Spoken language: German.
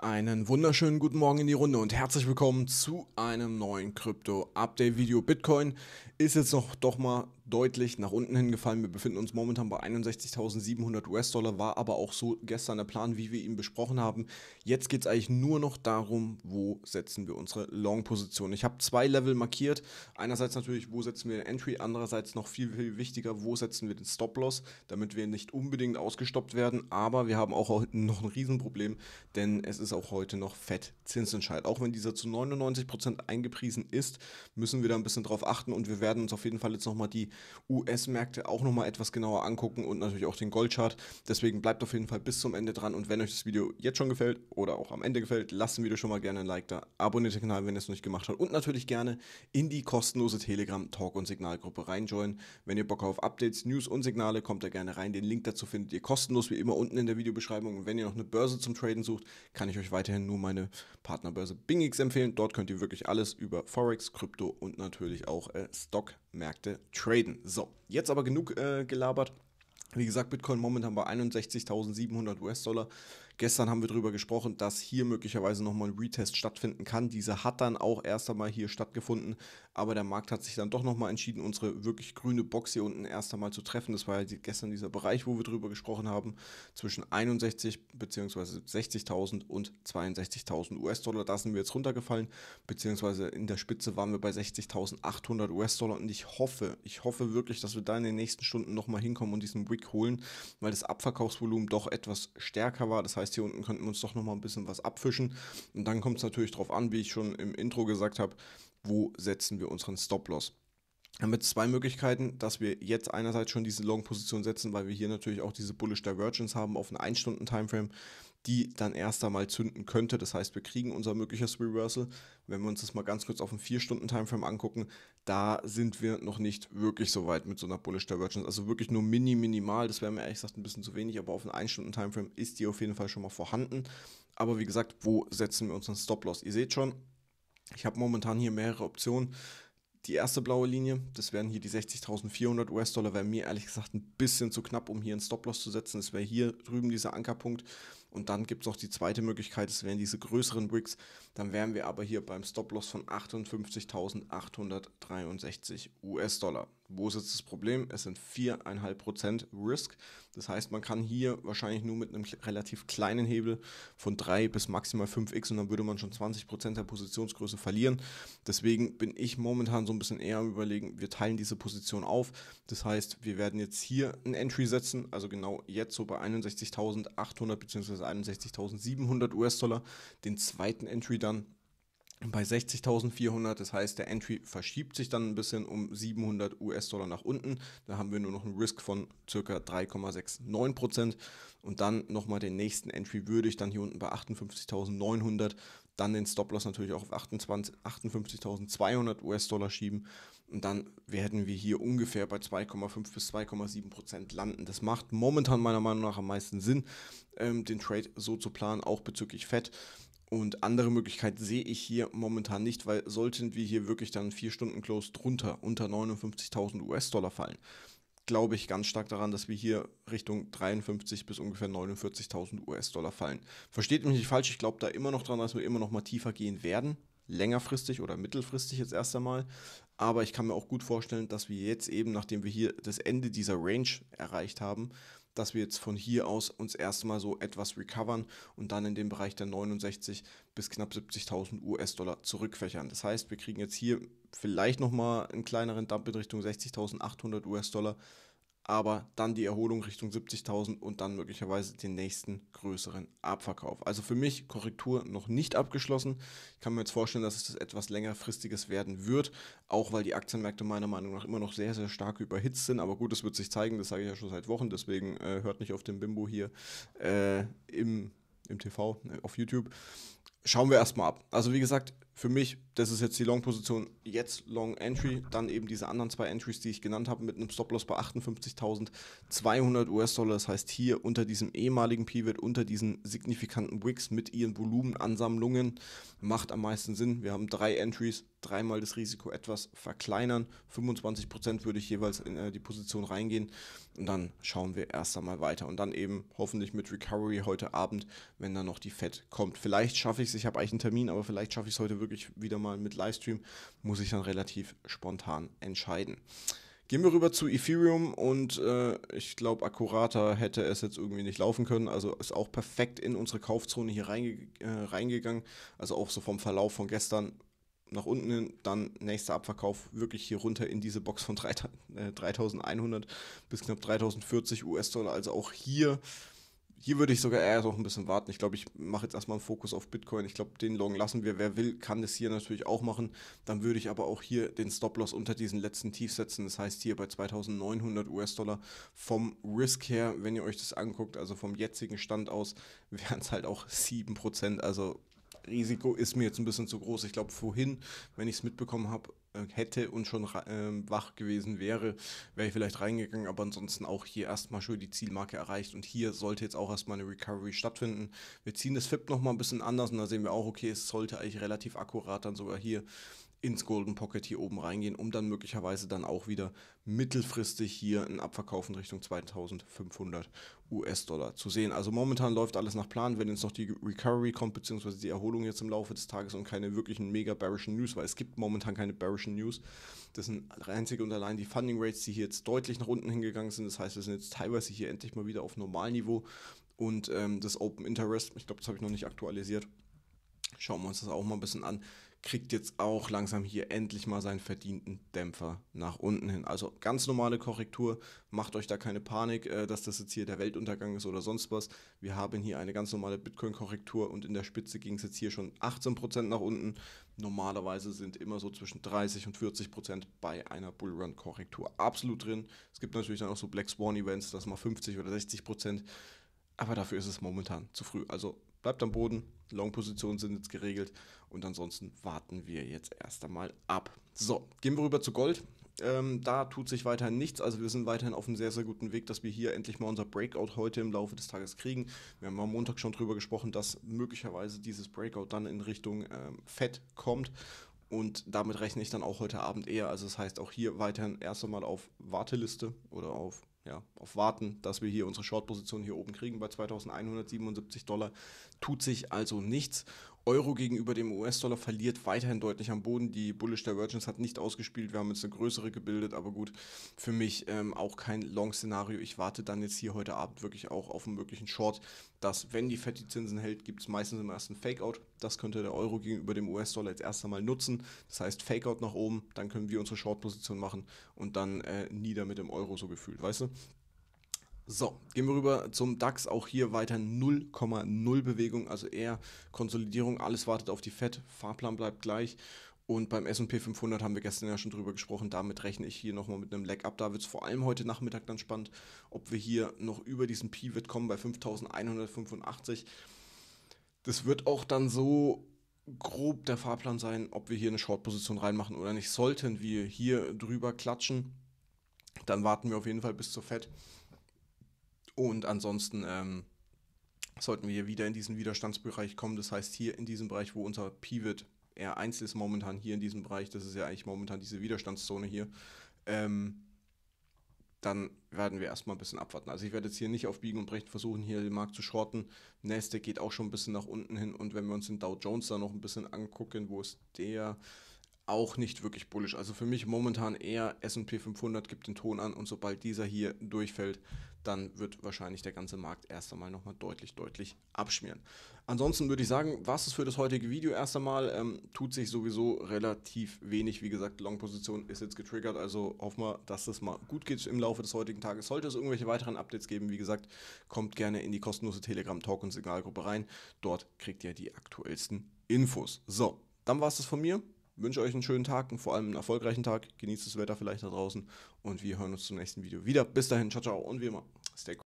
Einen wunderschönen guten Morgen in die Runde und herzlich willkommen zu einem neuen Krypto-Update-Video. Bitcoin ist jetzt noch doch mal deutlich nach unten hingefallen. Wir befinden uns momentan bei 61.700 US-Dollar, war aber auch so gestern der Plan, wie wir ihn besprochen haben. Jetzt geht es eigentlich nur noch darum, wo setzen wir unsere Long-Position. Ich habe zwei Level markiert. Einerseits natürlich, wo setzen wir den Entry, andererseits noch viel, viel wichtiger, wo setzen wir den Stop-Loss, damit wir nicht unbedingt ausgestoppt werden. Aber wir haben auch noch ein Riesenproblem, denn es ist auch heute noch fett Zinsentscheid. Auch wenn dieser zu 99% eingepriesen ist, müssen wir da ein bisschen drauf achten und wir werden uns auf jeden Fall jetzt nochmal die US-Märkte auch nochmal etwas genauer angucken und natürlich auch den Goldchart. Deswegen bleibt auf jeden Fall bis zum Ende dran und wenn euch das Video jetzt schon gefällt oder auch am Ende gefällt, lasst dem Video schon mal gerne ein Like da, abonniert den Kanal, wenn ihr es noch nicht gemacht habt und natürlich gerne in die kostenlose Telegram Talk und Signalgruppe reinjoinen. Wenn ihr Bock auf Updates, News und Signale, kommt da gerne rein. Den Link dazu findet ihr kostenlos wie immer unten in der Videobeschreibung und wenn ihr noch eine Börse zum Traden sucht, kann ich euch weiterhin nur meine Partnerbörse BingX empfehlen. Dort könnt ihr wirklich alles über Forex, Krypto und natürlich auch äh, Stock Märkte traden. So, jetzt aber genug äh, gelabert. Wie gesagt, Bitcoin momentan bei 61.700 US-Dollar. Gestern haben wir darüber gesprochen, dass hier möglicherweise nochmal ein Retest stattfinden kann. Diese hat dann auch erst einmal hier stattgefunden, aber der Markt hat sich dann doch nochmal entschieden, unsere wirklich grüne Box hier unten erst einmal zu treffen. Das war ja gestern dieser Bereich, wo wir darüber gesprochen haben, zwischen 61 bzw. 60.000 und 62.000 US-Dollar. Da sind wir jetzt runtergefallen, bzw. in der Spitze waren wir bei 60.800 US-Dollar und ich hoffe, ich hoffe wirklich, dass wir da in den nächsten Stunden nochmal hinkommen und diesen Wick holen, weil das Abverkaufsvolumen doch etwas stärker war. Das heißt, heißt, hier unten könnten wir uns doch nochmal ein bisschen was abfischen. Und dann kommt es natürlich darauf an, wie ich schon im Intro gesagt habe, wo setzen wir unseren Stop-Loss. Wir haben jetzt zwei Möglichkeiten, dass wir jetzt einerseits schon diese Long-Position setzen, weil wir hier natürlich auch diese Bullish Divergence haben auf einen 1-Stunden-Timeframe die dann erst einmal zünden könnte. Das heißt, wir kriegen unser mögliches Reversal. Wenn wir uns das mal ganz kurz auf einen 4-Stunden-Timeframe angucken, da sind wir noch nicht wirklich so weit mit so einer Bullish Divergence. Also wirklich nur mini, minimal. Das wäre mir ehrlich gesagt ein bisschen zu wenig, aber auf einen 1-Stunden-Timeframe ist die auf jeden Fall schon mal vorhanden. Aber wie gesagt, wo setzen wir unseren Stop-Loss? Ihr seht schon, ich habe momentan hier mehrere Optionen. Die erste blaue Linie, das wären hier die 60.400 US-Dollar, wäre mir ehrlich gesagt ein bisschen zu knapp, um hier einen Stop-Loss zu setzen. Es wäre hier drüben dieser Ankerpunkt und dann gibt es noch die zweite Möglichkeit, das wären diese größeren Wicks. Dann wären wir aber hier beim Stop-Loss von 58.863 US-Dollar. Wo ist jetzt das Problem? Es sind 4,5% Risk. Das heißt, man kann hier wahrscheinlich nur mit einem relativ kleinen Hebel von 3 bis maximal 5x und dann würde man schon 20% der Positionsgröße verlieren. Deswegen bin ich momentan so ein bisschen eher am Überlegen, wir teilen diese Position auf. Das heißt, wir werden jetzt hier ein Entry setzen, also genau jetzt so bei 61.800 bzw. 61.700 US-Dollar, den zweiten Entry dann bei 60.400. Das heißt, der Entry verschiebt sich dann ein bisschen um 700 US-Dollar nach unten. Da haben wir nur noch einen Risk von circa 3,69%. Und dann nochmal den nächsten Entry würde ich dann hier unten bei 58.900. Dann den Stop-Loss natürlich auch auf 58.200 US-Dollar schieben. Und dann werden wir hier ungefähr bei 2,5 bis 2,7 Prozent landen. Das macht momentan meiner Meinung nach am meisten Sinn, ähm, den Trade so zu planen, auch bezüglich Fett. Und andere Möglichkeit sehe ich hier momentan nicht, weil sollten wir hier wirklich dann vier Stunden Close drunter unter 59.000 US-Dollar fallen, glaube ich ganz stark daran, dass wir hier Richtung 53 bis ungefähr 49.000 US-Dollar fallen. Versteht mich nicht falsch, ich glaube da immer noch dran, dass wir immer noch mal tiefer gehen werden, längerfristig oder mittelfristig jetzt erst einmal. Aber ich kann mir auch gut vorstellen, dass wir jetzt eben, nachdem wir hier das Ende dieser Range erreicht haben, dass wir jetzt von hier aus uns erstmal so etwas recovern und dann in den Bereich der 69 bis knapp 70.000 US-Dollar zurückfächern. Das heißt, wir kriegen jetzt hier vielleicht nochmal einen kleineren Dump in Richtung 60.800 US-Dollar aber dann die Erholung Richtung 70.000 und dann möglicherweise den nächsten größeren Abverkauf. Also für mich Korrektur noch nicht abgeschlossen. Ich kann mir jetzt vorstellen, dass es etwas längerfristiges werden wird, auch weil die Aktienmärkte meiner Meinung nach immer noch sehr, sehr stark überhitzt sind. Aber gut, das wird sich zeigen, das sage ich ja schon seit Wochen, deswegen äh, hört nicht auf den Bimbo hier äh, im, im TV, ne, auf YouTube. Schauen wir erstmal ab. Also wie gesagt, für mich, das ist jetzt die Long-Position, jetzt Long Entry, dann eben diese anderen zwei Entries, die ich genannt habe, mit einem Stop-Loss bei 58.200 US-Dollar. Das heißt, hier unter diesem ehemaligen Pivot, unter diesen signifikanten Wicks mit ihren Volumenansammlungen, macht am meisten Sinn. Wir haben drei Entries, dreimal das Risiko etwas verkleinern. 25% würde ich jeweils in äh, die Position reingehen. Und dann schauen wir erst einmal weiter. Und dann eben hoffentlich mit Recovery heute Abend, wenn dann noch die Fed kommt. Vielleicht schaffe ich es, ich habe eigentlich einen Termin, aber vielleicht schaffe ich es heute wirklich wirklich wieder mal mit Livestream, muss ich dann relativ spontan entscheiden. Gehen wir rüber zu Ethereum und äh, ich glaube, akkurater hätte es jetzt irgendwie nicht laufen können. Also ist auch perfekt in unsere Kaufzone hier reinge äh, reingegangen. Also auch so vom Verlauf von gestern nach unten hin, dann nächster Abverkauf wirklich hier runter in diese Box von 3, äh, 3100 bis knapp 3040 US-Dollar. Also auch hier hier würde ich sogar eher noch ein bisschen warten. Ich glaube, ich mache jetzt erstmal einen Fokus auf Bitcoin. Ich glaube, den Long lassen wir. Wer will, kann das hier natürlich auch machen. Dann würde ich aber auch hier den Stop-Loss unter diesen letzten Tief setzen. Das heißt hier bei 2900 US-Dollar vom Risk her, wenn ihr euch das anguckt, also vom jetzigen Stand aus, wären es halt auch 7%. Also Risiko ist mir jetzt ein bisschen zu groß. Ich glaube, vorhin, wenn ich es mitbekommen habe, äh, hätte und schon äh, wach gewesen wäre, wäre ich vielleicht reingegangen, aber ansonsten auch hier erstmal schön die Zielmarke erreicht und hier sollte jetzt auch erstmal eine Recovery stattfinden. Wir ziehen das FIP nochmal ein bisschen anders und da sehen wir auch, okay, es sollte eigentlich relativ akkurat dann sogar hier ins Golden Pocket hier oben reingehen, um dann möglicherweise dann auch wieder mittelfristig hier einen Abverkauf in Richtung 2500 US-Dollar zu sehen. Also momentan läuft alles nach Plan, wenn jetzt noch die Recovery kommt, beziehungsweise die Erholung jetzt im Laufe des Tages und keine wirklichen mega bearischen News, weil es gibt momentan keine bearischen News. Das sind einzig und allein die Funding Rates, die hier jetzt deutlich nach unten hingegangen sind. Das heißt, wir sind jetzt teilweise hier endlich mal wieder auf Normalniveau und ähm, das Open Interest, ich glaube, das habe ich noch nicht aktualisiert, schauen wir uns das auch mal ein bisschen an, kriegt jetzt auch langsam hier endlich mal seinen verdienten Dämpfer nach unten hin. Also ganz normale Korrektur, macht euch da keine Panik, äh, dass das jetzt hier der Weltuntergang ist oder sonst was. Wir haben hier eine ganz normale Bitcoin-Korrektur und in der Spitze ging es jetzt hier schon 18% nach unten. Normalerweise sind immer so zwischen 30 und 40% bei einer Bullrun-Korrektur absolut drin. Es gibt natürlich dann auch so Black Swan-Events, dass mal 50 oder 60%, aber dafür ist es momentan zu früh. Also bleibt am Boden. Long-Positionen sind jetzt geregelt und ansonsten warten wir jetzt erst einmal ab. So, gehen wir rüber zu Gold. Ähm, da tut sich weiterhin nichts. Also wir sind weiterhin auf einem sehr, sehr guten Weg, dass wir hier endlich mal unser Breakout heute im Laufe des Tages kriegen. Wir haben am Montag schon darüber gesprochen, dass möglicherweise dieses Breakout dann in Richtung ähm, Fett kommt. Und damit rechne ich dann auch heute Abend eher. Also das heißt auch hier weiterhin erst einmal auf Warteliste oder auf ja, auf Warten, dass wir hier unsere Short-Position hier oben kriegen bei 2177 Dollar. Tut sich also nichts. Euro gegenüber dem US-Dollar verliert weiterhin deutlich am Boden. Die Bullish Divergence hat nicht ausgespielt. Wir haben jetzt eine größere gebildet, aber gut, für mich ähm, auch kein Long-Szenario. Ich warte dann jetzt hier heute Abend wirklich auch auf einen möglichen Short, dass, wenn die Fed die Zinsen hält, gibt es meistens im ersten Fake-Out. Das könnte der Euro gegenüber dem US-Dollar jetzt erst einmal nutzen. Das heißt, Fake-Out nach oben, dann können wir unsere Short-Position machen und dann äh, nieder mit dem Euro so gefühlt, weißt du? So, gehen wir rüber zum DAX. Auch hier weiter 0,0 Bewegung, also eher Konsolidierung. Alles wartet auf die FED. Fahrplan bleibt gleich. Und beim SP 500 haben wir gestern ja schon drüber gesprochen. Damit rechne ich hier nochmal mit einem Leg ab. Da wird es vor allem heute Nachmittag dann spannend, ob wir hier noch über diesen Pivot kommen bei 5185. Das wird auch dann so grob der Fahrplan sein, ob wir hier eine Short-Position reinmachen oder nicht. Sollten wir hier drüber klatschen, dann warten wir auf jeden Fall bis zur FED. Und ansonsten ähm, sollten wir wieder in diesen Widerstandsbereich kommen. Das heißt, hier in diesem Bereich, wo unser Pivot R1 ist momentan hier in diesem Bereich, das ist ja eigentlich momentan diese Widerstandszone hier, ähm, dann werden wir erstmal ein bisschen abwarten. Also ich werde jetzt hier nicht auf Biegen und Brechen versuchen, hier den Markt zu shorten. Nasdaq geht auch schon ein bisschen nach unten hin und wenn wir uns den Dow Jones da noch ein bisschen angucken, wo ist der? auch nicht wirklich bullisch. Also für mich momentan eher SP 500 gibt den Ton an und sobald dieser hier durchfällt, dann wird wahrscheinlich der ganze Markt erst einmal nochmal deutlich, deutlich abschmieren. Ansonsten würde ich sagen, was ist für das heutige Video erst einmal? Ähm, tut sich sowieso relativ wenig. Wie gesagt, Long-Position ist jetzt getriggert, also hoffen wir, dass das mal gut geht im Laufe des heutigen Tages. Sollte es irgendwelche weiteren Updates geben, wie gesagt, kommt gerne in die kostenlose Telegram-Talk- und Signalgruppe rein. Dort kriegt ihr die aktuellsten Infos. So, dann war es das von mir wünsche euch einen schönen Tag und vor allem einen erfolgreichen Tag. Genießt das Wetter vielleicht da draußen und wir hören uns zum nächsten Video wieder. Bis dahin, ciao, ciao und wie immer, stay cool.